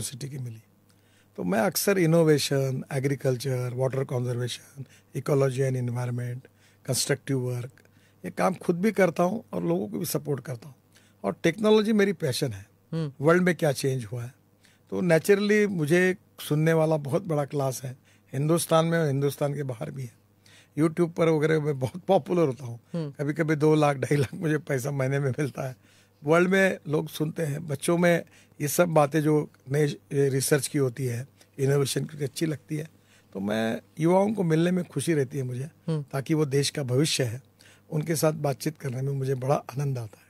University की मिली तो मैं अक्सर innovation agriculture water conservation ecology and environment constructive work ये काम खुद भी करता हूँ और लोगों को भी सपोर्ट करता हूँ और टेक्नोलॉजी मेरी पैशन है वर्ल्ड हम्म। में क्या चेंज हुआ है तो नेचुरली मुझे सुनने वाला बहुत बड़ा क्लास है हिंदुस्तान में और हिंदुस्तान के बाहर भी है यूट्यूब पर वगैरह मैं बहुत पॉपुलर होता हूँ हम्म। कभी कभी दो लाख ढाई लाख मुझे पैसा महीने में मिलता है वर्ल्ड में लोग सुनते हैं बच्चों में ये सब बातें जो नए रिसर्च की होती है इनोवेशन की अच्छी लगती है तो मैं युवाओं को मिलने में खुशी रहती है मुझे हम्म। ताकि वो देश का भविष्य है उनके साथ बातचीत करने में मुझे बड़ा आनंद आता है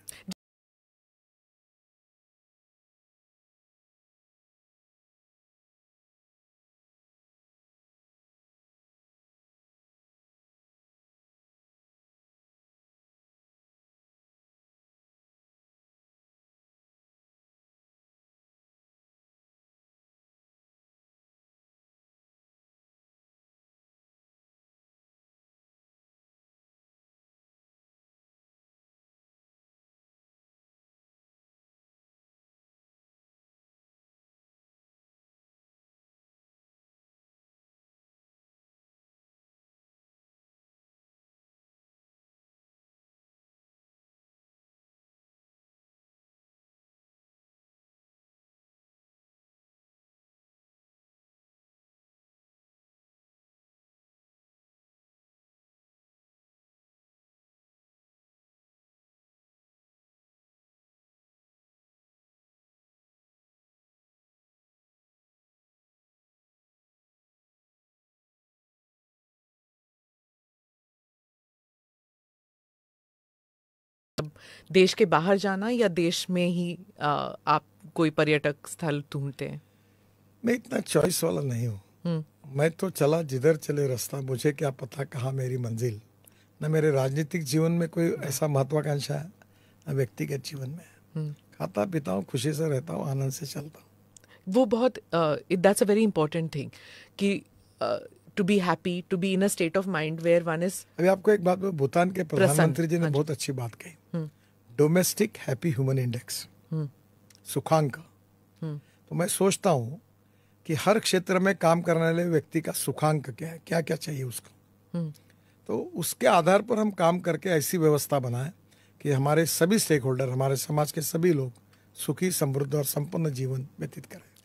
देश के बाहर जाना या देश में ही आ, आप कोई पर्यटक स्थल ढूंढते हैं मैं इतना चॉइस वाला नहीं हूँ हम्म। मैं तो चला जिधर चले रास्ता मुझे क्या पता कहाँ मेरी मंजिल न मेरे राजनीतिक जीवन में कोई ऐसा महत्वाकांक्षा है न व्यक्तिगत जीवन में हम्म। खाता पीता हूँ खुशी से रहता हूँ आनंद से चलता हूँ वो बहुत that's a very important thing कि uh, to be happy to be in a state of mind where one is अभी आपको एक बात भूटान के प्रधानमंत्री जी ने हाँ बहुत अच्छी बात कही डोमेस्टिक हैप्पी ह्यूमन इंडेक्स सुखांक तो मैं सोचता हूँ कि हर क्षेत्र में काम करने वाले व्यक्ति का सुखांक क्या है क्या क्या चाहिए उसको हम्म। तो उसके आधार पर हम काम करके ऐसी व्यवस्था बनाए कि हमारे सभी स्टेक होल्डर हमारे समाज के सभी लोग सुखी समृद्ध और संपन्न जीवन व्यतीत करें